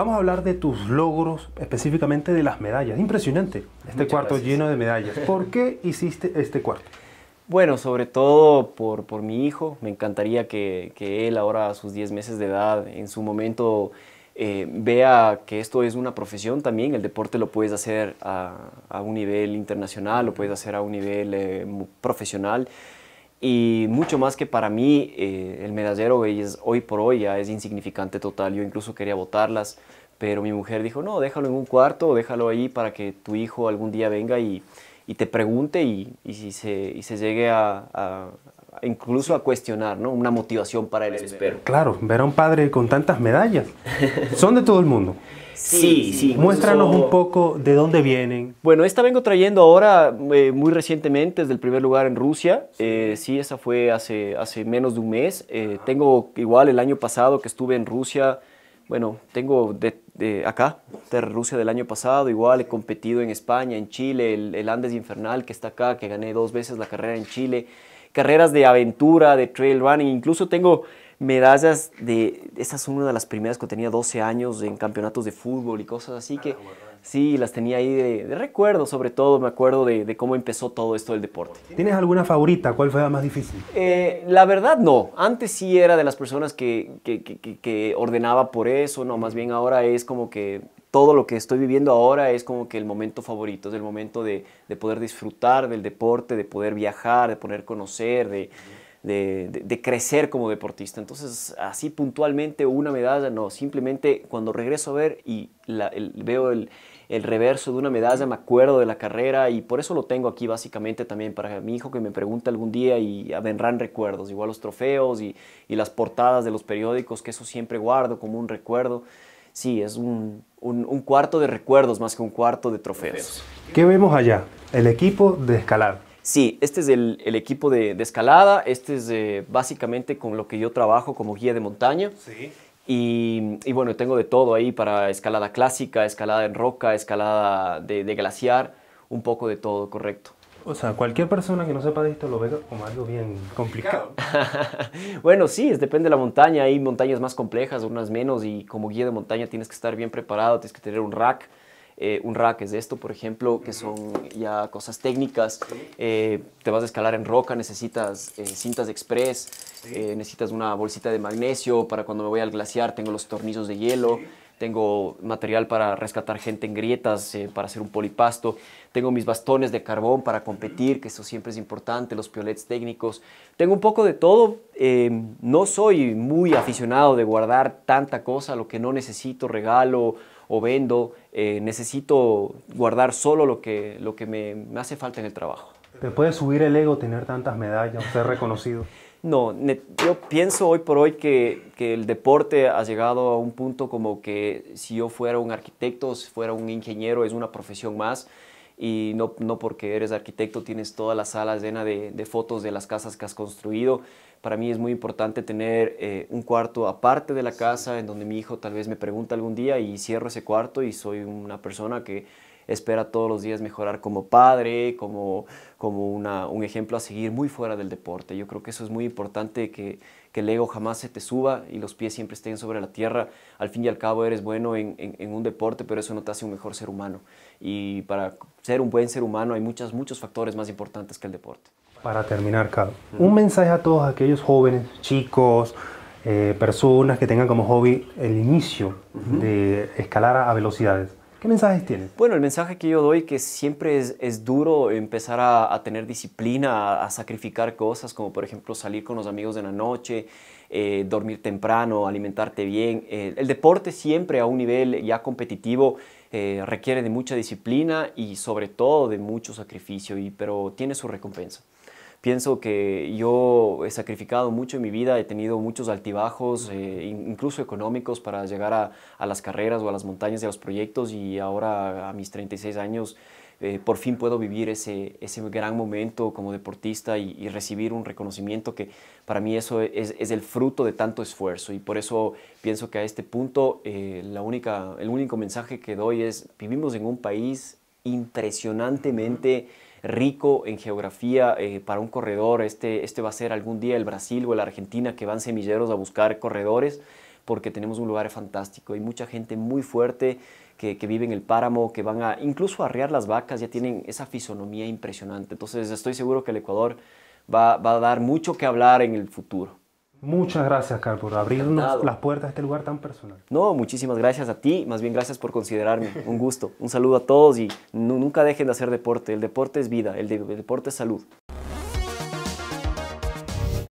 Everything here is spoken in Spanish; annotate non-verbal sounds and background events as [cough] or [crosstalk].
Vamos a hablar de tus logros, específicamente de las medallas. Impresionante este cuarto lleno de medallas. ¿Por qué hiciste este cuarto? Bueno, sobre todo por, mi hijo. Me encantaría que, él ahora a sus 10 meses de edad, en su momento, eh, vea que esto es una profesión también. El deporte lo puedes hacer a, un nivel internacional, lo puedes hacer a un nivel eh, profesional y mucho más que para mí eh, el medallero hoy por hoy ya es insignificante total, yo incluso quería botarlas, pero mi mujer dijo, no, déjalo en un cuarto, déjalo ahí para que tu hijo algún día venga y, y te pregunte y, y, si se, y se, llegue a, incluso a cuestionar, ¿no? Una motivación para él, espero. Claro, ver a un padre con tantas medallas, son de todo el mundo. Sí, sí. Muéstranos un poco de dónde vienen. Bueno, esta vengo trayendo ahora eh, muy recientemente, desde el primer lugar en Rusia. Sí, eh, esa fue hace, hace menos de un mes. Eh, tengo igual el año pasado que estuve en Rusia. Bueno, tengo de, de acá, de Rusia del año pasado, igual he competido en España, en Chile, el Andes Infernal que está acá, que gané dos veces la carrera en Chile, carreras de aventura, de trail running, incluso tengo medallas de... esas son una de las primeras que tenía 12 años en campeonatos de fútbol y cosas así ah, que... Sí, las tenía ahí de, recuerdo, sobre todo me acuerdo de, cómo empezó todo esto del deporte. ¿Tienes alguna favorita? ¿Cuál fue la más difícil? Eh, la verdad no. Antes sí era de las personas que, ordenaba por eso, no, más bien ahora es como que todo lo que estoy viviendo ahora es como que el momento favorito, es el momento de, de poder disfrutar del deporte, de poder viajar, de poder conocer, de, de, crecer como deportista. Entonces, así puntualmente una medalla, no, simplemente cuando regreso a ver y veo el, reverso de una medalla, me acuerdo de la carrera y por eso lo tengo aquí básicamente también para mi hijo que me pregunta algún día y vendrán recuerdos, igual los trofeos y, las portadas de los periódicos, que eso siempre guardo como un recuerdo. Sí, es un cuarto de recuerdos más que un cuarto de trofeos. ¿Qué vemos allá? El equipo de escalar Sí, este es el, equipo de, escalada, este es eh, básicamente con lo que yo trabajo como guía de montaña. Sí. Y, bueno, tengo de todo ahí para escalada clásica, escalada en roca, escalada de, glaciar, un poco de todo, correcto. O sea, cualquier persona que no sepa de esto lo ve como algo bien complicado. [laughs] bueno, sí, es, depende de la montaña. Hay montañas más complejas, unas menos, y como guía de montaña tienes que estar bien preparado, tienes que tener un rack, eh, un rack es de esto, por ejemplo, que son ya cosas técnicas. Eh, te vas a escalar en roca, necesitas eh, cintas de express, necesitas una bolsita de magnesio para cuando me voy al glaciar, tengo los tornillos de hielo. Tengo material para rescatar gente en grietas, para hacer un polipasto. Tengo mis bastones de carbón para competir, que eso siempre es importante, los piolets técnicos. Tengo un poco de todo. Em, no soy muy aficionado de guardar tanta cosa, lo que no necesito, regalo o vendo, eh, necesito guardar solo lo que, lo que me, me, hace falta en el trabajo. ¿Te puede subir el ego tener tantas medallas, ser reconocido? [laughs] No, yo pienso hoy por hoy que, que, el deporte ha llegado a un punto como que si yo fuera un arquitecto, si fuera un ingeniero, es una profesión más y no, no porque eres arquitecto tienes toda la sala llena de, fotos de las casas que has construido. Para mí es muy importante tener eh, un cuarto aparte de la casa en donde mi hijo tal vez me pregunta algún día y cierro ese cuarto y soy una persona que espera todos los días mejorar como padre, como, como un ejemplo a seguir muy fuera del deporte. Yo creo que eso es muy importante, que, que el ego jamás se te suba y los pies siempre estén sobre la tierra. Al fin y al cabo eres bueno en, un deporte, pero eso no te hace un mejor ser humano. Y para ser un buen ser humano hay muchos, muchos factores más importantes que el deporte. Para terminar, un mensaje a todos aquellos jóvenes, chicos, eh, personas que tengan como hobby el inicio de escalar a velocidades. ¿Qué mensajes tiene? Bueno, el mensaje que yo doy que siempre es, duro empezar a, tener disciplina, a, sacrificar cosas, como por ejemplo salir con los amigos en la noche, eh, dormir temprano, alimentarte bien. Eh, el deporte siempre a un nivel ya competitivo eh, requiere de mucha disciplina y sobre todo de mucho sacrificio, y, pero tiene su recompensa. Pienso que yo he sacrificado mucho en mi vida, he tenido muchos altibajos, eh, incluso económicos, para llegar a, las carreras o a las montañas de los proyectos y ahora a mis 36 años eh, por fin puedo vivir ese, ese gran momento como deportista y, recibir un reconocimiento que para mí eso es, el fruto de tanto esfuerzo y por eso pienso que a este punto eh, la única, el único mensaje que doy es vivimos en un país impresionantemente rico en geografía eh, para un corredor. Este, este va a ser algún día el Brasil o la Argentina que van semilleros a buscar corredores porque tenemos un lugar fantástico y mucha gente muy fuerte que, vive en el páramo, que van a incluso arrear las vacas, ya tienen esa fisonomía impresionante. Entonces estoy seguro que el Ecuador va, va a dar mucho que hablar en el futuro. Muchas gracias, Carlos, por abrirnos las puertas a este lugar tan personal. No, muchísimas gracias a ti, más bien gracias por considerarme. Un gusto. Un saludo a todos y nunca dejen de hacer deporte. El deporte es vida, el deporte es salud.